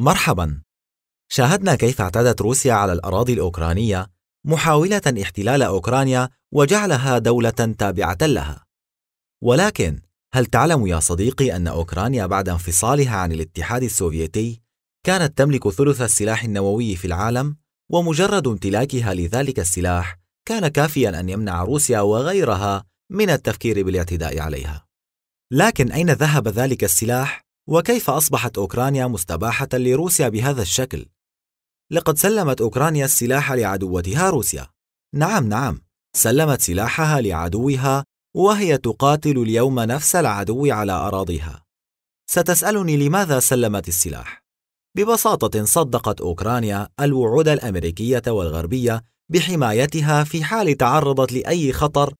مرحبا شاهدنا كيف اعتدت روسيا على الاراضي الاوكرانيه محاوله احتلال اوكرانيا وجعلها دوله تابعه لها ولكن هل تعلم يا صديقي ان اوكرانيا بعد انفصالها عن الاتحاد السوفيتي كانت تملك ثلث السلاح النووي في العالم ومجرد امتلاكها لذلك السلاح كان كافيا ان يمنع روسيا وغيرها من التفكير بالاعتداء عليها لكن اين ذهب ذلك السلاح وكيف أصبحت أوكرانيا مستباحة لروسيا بهذا الشكل؟ لقد سلمت أوكرانيا السلاح لعدوتها روسيا. نعم نعم، سلمت سلاحها لعدوها وهي تقاتل اليوم نفس العدو على أراضيها. ستسألني لماذا سلمت السلاح؟ ببساطة صدقت أوكرانيا الوعود الأمريكية والغربية بحمايتها في حال تعرضت لأي خطر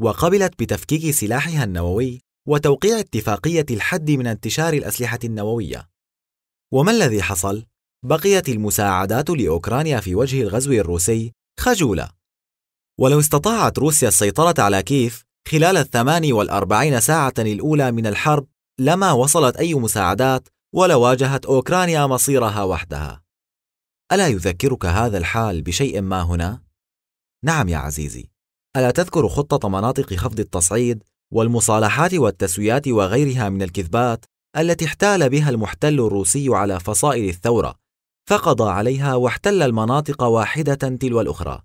وقبلت بتفكيك سلاحها النووي وتوقيع اتفاقية الحد من انتشار الأسلحة النووية. وما الذي حصل؟ بقيت المساعدات لأوكرانيا في وجه الغزو الروسي خجولة. ولو استطاعت روسيا السيطرة على كيف خلال الثمان والأربعين ساعة الأولى من الحرب لما وصلت أي مساعدات ولا واجهت أوكرانيا مصيرها وحدها. ألا يذكرك هذا الحال بشيء ما هنا؟ نعم يا عزيزي، ألا تذكر خطة مناطق خفض التصعيد والمصالحات والتسويات وغيرها من الكذبات التي احتال بها المحتل الروسي على فصائل الثورة، فقضى عليها واحتل المناطق واحدة تلو الأخرى.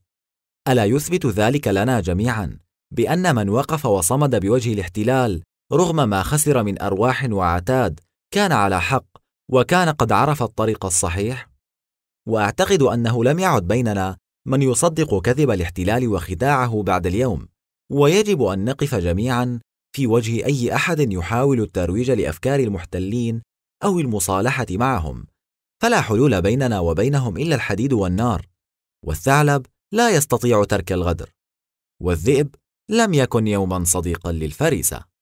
ألا يثبت ذلك لنا جميعا بأن من وقف وصمد بوجه الاحتلال رغم ما خسر من أرواح وعتاد كان على حق وكان قد عرف الطريق الصحيح؟ وأعتقد أنه لم يعد بيننا من يصدق كذب الاحتلال وخداعه بعد اليوم، ويجب أن نقف جميعا في وجه أي أحد يحاول الترويج لأفكار المحتلين أو المصالحة معهم، فلا حلول بيننا وبينهم إلا الحديد والنار، والثعلب لا يستطيع ترك الغدر، والذئب لم يكن يوما صديقا للفريسة.